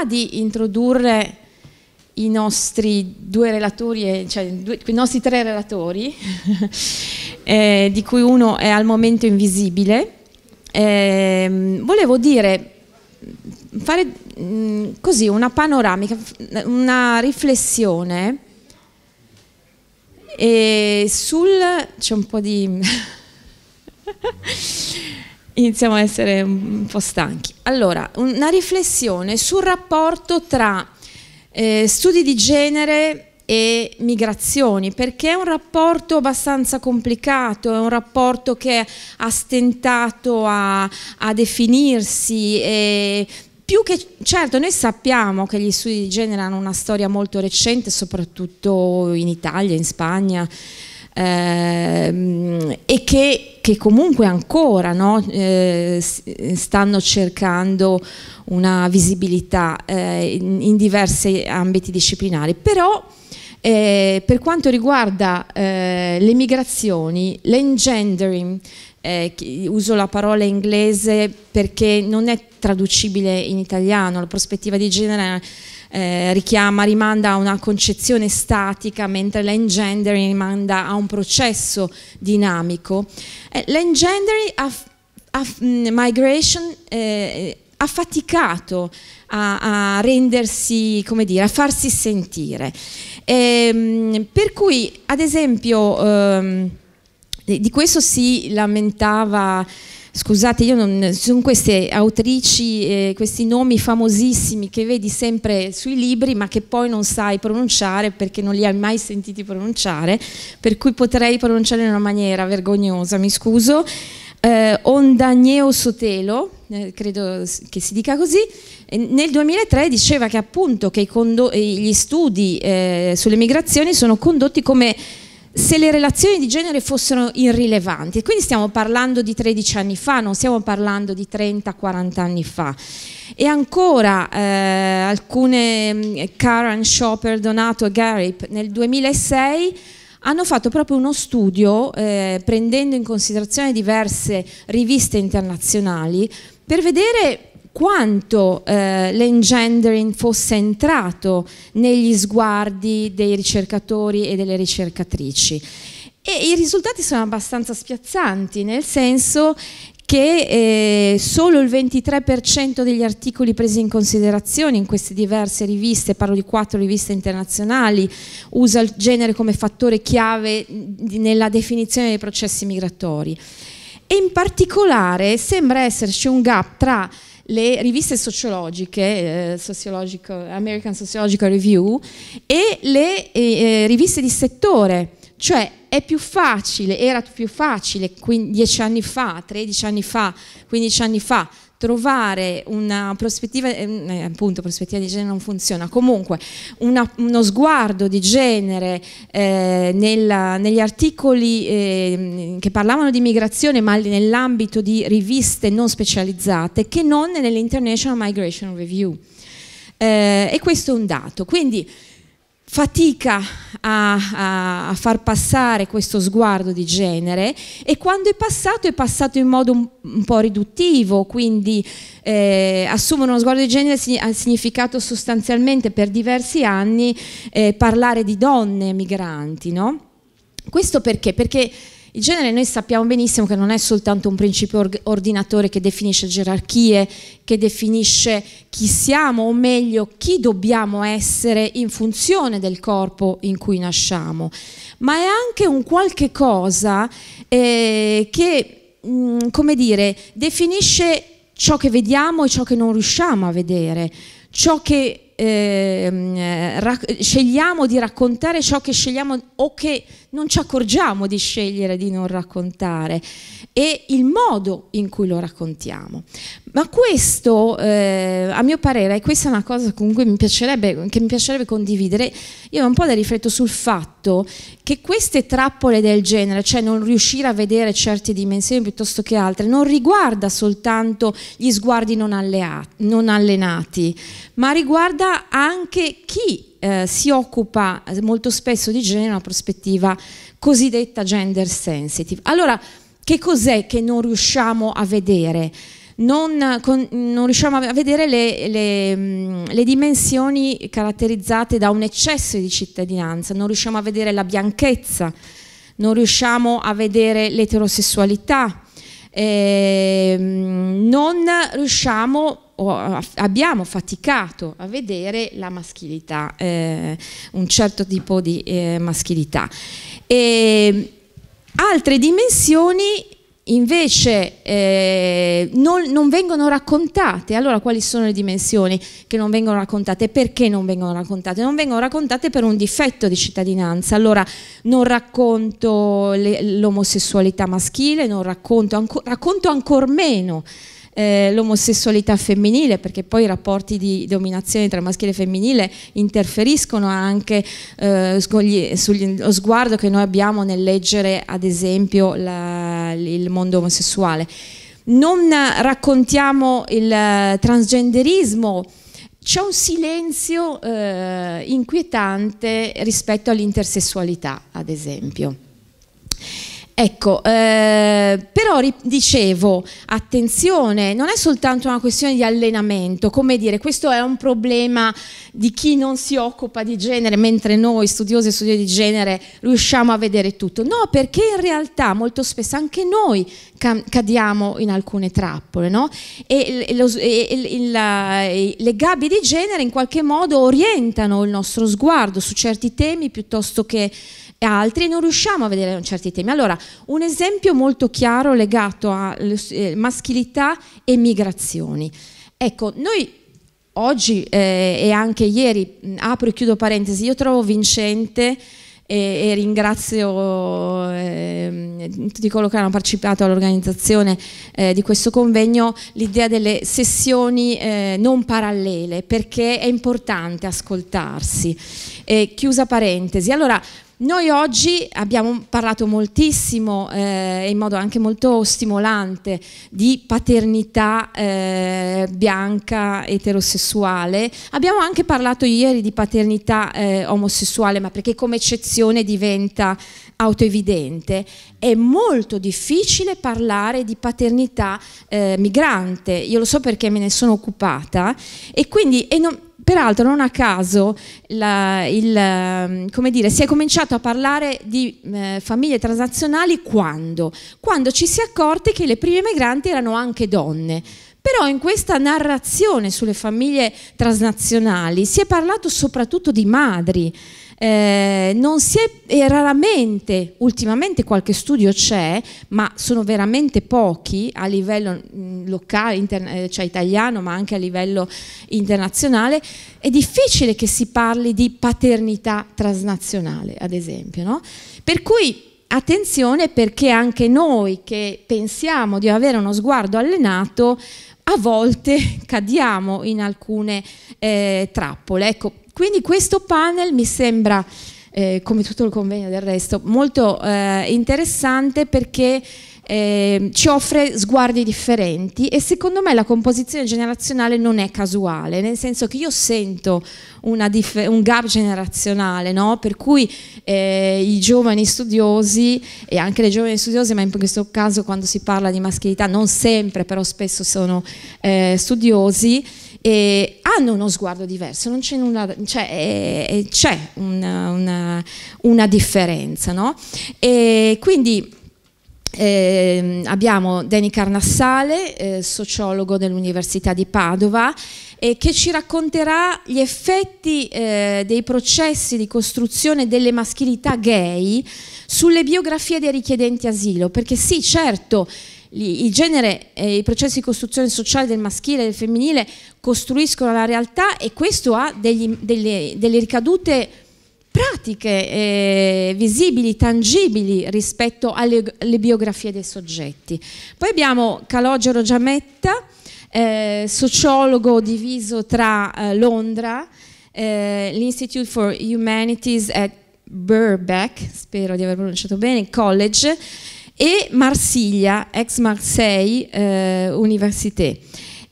prima di introdurre i nostri due relatori, cioè due, i nostri tre relatori, eh, di cui uno è al momento invisibile, eh, volevo dire, fare mh, mm, così una panoramica, una riflessione sul... c'è un po' di... iniziamo a essere un po' stanchi. Allora, una riflessione sul rapporto tra eh, studi di genere e migrazioni, perché è un rapporto abbastanza complicato, è un rapporto che ha stentato a, a definirsi e più che certo noi sappiamo che gli studi di genere hanno una storia molto recente soprattutto in Italia, in Spagna ehm, e che che comunque ancora no, eh, stanno cercando una visibilità eh, in, in, diversi ambiti disciplinari, però eh, per quanto riguarda eh, le migrazioni, l'engendering, eh, uso la parola inglese perché non è traducibile in italiano, la prospettiva di genere eh, richiama, rimanda a una concezione statica, mentre l'engendering rimanda a un processo dinamico. Eh, l'engendering mm, migration eh, ha faticato a, a, rendersi, come dire, a farsi sentire. E, ehm, per cui, ad esempio, ehm, di questo si lamentava scusate, io non, sono queste autrici, eh, questi nomi famosissimi che vedi sempre sui libri ma che poi non sai pronunciare perché non li hai mai sentiti pronunciare, per cui potrei pronunciare in una maniera vergognosa, mi scuso. Eh, Ondagneo Sotelo, eh, credo che si dica così, eh, nel 2003 diceva che appunto che gli studi eh, sulle migrazioni sono condotti come se le relazioni di genere fossero irrilevanti, quindi stiamo parlando di 13 anni fa, non stiamo parlando di 30-40 anni fa. E ancora eh, alcune, mm, Karen Shopper, Donato e Garip nel 2006 hanno fatto proprio uno studio, eh, prendendo in considerazione diverse riviste internazionali, per vedere quanto eh, l'engendering fosse entrato negli sguardi dei ricercatori e delle ricercatrici. E i risultati sono abbastanza spiazzanti, nel senso che eh, solo il 23% degli articoli presi in considerazione in queste diverse riviste, parlo di quattro riviste internazionali, usa il genere come fattore chiave nella definizione dei processi migratori. E in particolare sembra esserci un gap tra le riviste sociologiche, eh, American Sociological Review, e le eh, eh, riviste di settore. Cioè è più facile, era più facile 15, 10 anni fa, 13 anni fa, 15 anni fa, trovare una prospettiva, eh, eh, appunto prospettiva di genere non funziona, comunque una, uno sguardo di genere eh, nella, negli articoli eh, che parlavano di migrazione ma nell'ambito di riviste non specializzate che non nell'International Migration Review. Eh, e questo è un dato. Quindi fatica a, a, far passare questo sguardo di genere e quando è passato è passato in modo un, un po' riduttivo, quindi eh, assumono uno sguardo di genere ha significato sostanzialmente per diversi anni eh, parlare di donne migranti, no? Questo perché? Perché il genere noi sappiamo benissimo che non è soltanto un principio ordinatore che definisce gerarchie, che definisce chi siamo o meglio chi dobbiamo essere in funzione del corpo in cui nasciamo, ma è anche un qualche cosa eh, che, mh, mm, come dire, definisce ciò che vediamo e ciò che non riusciamo a vedere, ciò che ehm, eh, scegliamo di raccontare, ciò che scegliamo o che non ci accorgiamo di scegliere di non raccontare e il modo in cui lo raccontiamo. Ma questo, eh, a mio parere, e questa è una cosa comunque mi che mi piacerebbe condividere, io un po' da rifletto sul fatto che queste trappole del genere, cioè non riuscire a vedere certe dimensioni piuttosto che altre, non riguarda soltanto gli sguardi non, alleati, non allenati, ma riguarda anche chi eh, si occupa molto spesso di genere una prospettiva cosiddetta gender sensitive. Allora, che cos'è che non riusciamo a vedere? Non, con, non, riusciamo a vedere le, le, mm, le, dimensioni caratterizzate da un eccesso di cittadinanza, non riusciamo a vedere la bianchezza, non riusciamo a vedere l'eterosessualità, eh, non riusciamo abbiamo faticato a vedere la maschilità, eh, un certo tipo di eh, maschilità. E ehm, altre dimensioni invece eh, non, non, vengono raccontate. Allora quali sono le dimensioni che non vengono raccontate? Perché non vengono raccontate? Non vengono raccontate per un difetto di cittadinanza. Allora non racconto l'omosessualità maschile, non racconto, anco, racconto ancor meno eh, l'omosessualità femminile, perché poi i rapporti di dominazione tra maschile e femminile interferiscono anche eh, sullo sguardo che noi abbiamo nel leggere ad esempio la, il mondo omosessuale. Non raccontiamo il eh, transgenderismo, c'è un silenzio eh, inquietante rispetto all'intersessualità, ad esempio. Ecco, eh, però dicevo, attenzione, non è soltanto una questione di allenamento, come dire, questo è un problema di chi non si occupa di genere, mentre noi studiosi e studiosi di genere riusciamo a vedere tutto. No, perché in realtà molto spesso anche noi cadiamo in alcune trappole, no? E, e, lo, e la, le gabbie di genere in qualche modo orientano il nostro sguardo su certi temi piuttosto che e altri non riusciamo a vedere certi temi. Allora, un esempio molto chiaro legato a eh, maschilità e migrazioni. Ecco, noi oggi eh, e anche ieri, apro e chiudo parentesi, io trovo vincente e, e ringrazio eh, tutti coloro che hanno partecipato all'organizzazione eh, di questo convegno, l'idea delle sessioni eh, non parallele, perché è importante ascoltarsi. chiusa parentesi. Allora, noi oggi abbiamo parlato moltissimo eh, e eh, in modo anche molto stimolante di paternità eh, bianca eterosessuale, abbiamo anche parlato ieri di paternità eh, omosessuale, ma perché come eccezione diventa autoevidente, è molto difficile parlare di paternità eh, migrante, io lo so perché me ne sono occupata e quindi... E non, Peraltro non a caso la, il, ehm, dire, si è cominciato a parlare di eh, famiglie transnazionali quando? Quando ci si è accorti che le prime migranti erano anche donne. Però in questa narrazione sulle famiglie transnazionali si è parlato soprattutto di madri eh, non si è e raramente, ultimamente qualche studio c'è, ma sono veramente pochi a livello mm, locale, eh, cioè italiano, ma anche a livello internazionale, è difficile che si parli di paternità transnazionale, ad esempio. No? Per cui attenzione perché anche noi che pensiamo di avere uno sguardo allenato, a volte cadiamo in alcune eh, trappole. Ecco, quindi questo panel mi sembra, eh, come tutto il convegno del resto, molto eh, interessante perché eh, ci offre sguardi differenti e secondo me la composizione generazionale non è casuale, nel senso che io sento un gap generazionale, no? per cui eh, i giovani studiosi e anche le giovani studiose, ma in questo caso quando si parla di maschilità non sempre, però spesso sono eh, studiosi, e hanno uno sguardo diverso, non c'è nulla, cioè, c'è, una, una, una, differenza, no? E quindi... Eh, abbiamo Deni Carnassale, eh, sociologo dell'Università di Padova, eh, che ci racconterà gli effetti eh, dei processi di costruzione delle maschilità gay sulle biografie dei richiedenti asilo, perché sì, certo, il genere e i processi di costruzione sociale del maschile e del femminile costruiscono la realtà e questo ha degli, delle, delle, ricadute pratiche, eh, visibili, tangibili rispetto alle, alle, biografie dei soggetti. Poi abbiamo Calogero Giametta, eh, sociologo diviso tra eh, Londra, eh, l'Institute for Humanities at Burbank, spero di aver pronunciato bene, College, e Marsiglia, ex Marseille eh, Université.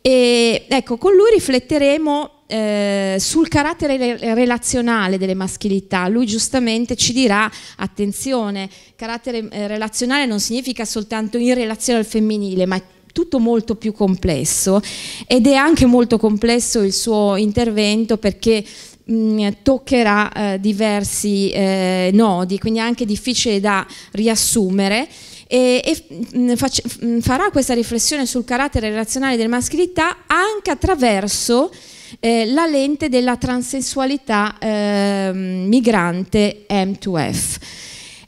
E, ecco, con lui rifletteremo eh, sul carattere relazionale delle maschilità. Lui giustamente ci dirà, attenzione, carattere eh, relazionale non significa soltanto in relazione al femminile, ma è tutto molto più complesso ed è anche molto complesso il suo intervento perché mh, mm, toccherà eh, diversi eh, nodi, quindi è anche difficile da riassumere e, e mm, faccia, mm, farà questa riflessione sul carattere relazionale della maschilità anche attraverso eh, la lente della transessualità eh, migrante M2F.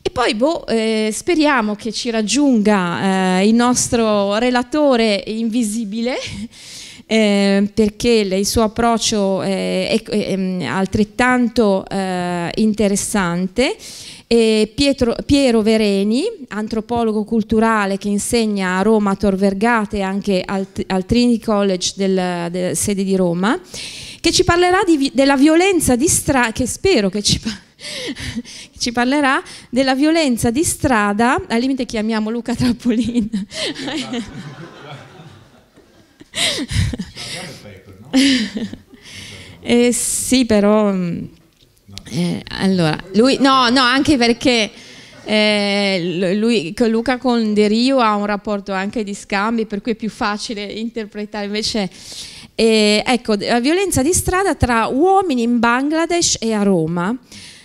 E poi boh, eh, speriamo che ci raggiunga eh, il nostro relatore invisibile. Eh, perché il suo approccio eh, è, è, è, mm, altrettanto eh, interessante e Pietro, Piero Vereni, antropologo culturale che insegna a Roma, a Tor Vergate e anche al, al Trinity College della del, sede di Roma, che ci parlerà di, della violenza di strada, che spero che ci parli ci parlerà della violenza di strada, al limite chiamiamo Luca Trappolin. eh, sì, però mm, eh, allora, lui, no, no, anche perché eh, lui, Luca con De Rio ha un rapporto anche di scambi, per cui è più facile interpretare invece. Eh, ecco, la violenza di strada tra uomini in Bangladesh e a Roma.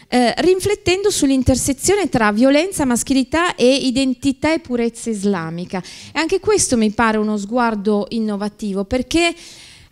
Eh, riflettendo sull'intersezione tra violenza, maschilità e identità e purezza islamica. E anche questo mi pare uno sguardo innovativo, perché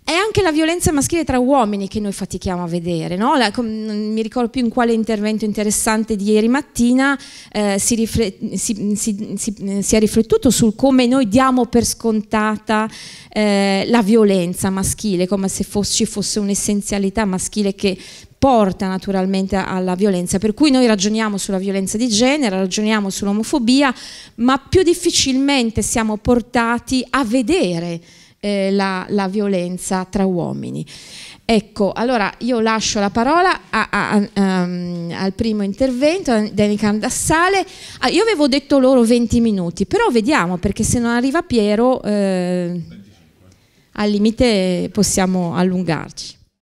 è anche la violenza maschile tra uomini che noi fatichiamo a vedere, no? la, com, non mi ricordo più in quale intervento interessante di ieri mattina eh, si, rifle, si, si, si, è riflettuto sul come noi diamo per scontata eh, la violenza maschile, come se fosse, ci fosse un'essenzialità maschile che porta naturalmente alla violenza, per cui noi ragioniamo sulla violenza di genere, ragioniamo sull'omofobia, ma più difficilmente siamo portati a vedere eh, la, la, violenza tra uomini. Ecco, allora io lascio la parola a, a, a, um, al primo intervento, a Denican Ah, io avevo detto loro 20 minuti, però vediamo perché se non arriva Piero eh, al limite possiamo allungarci.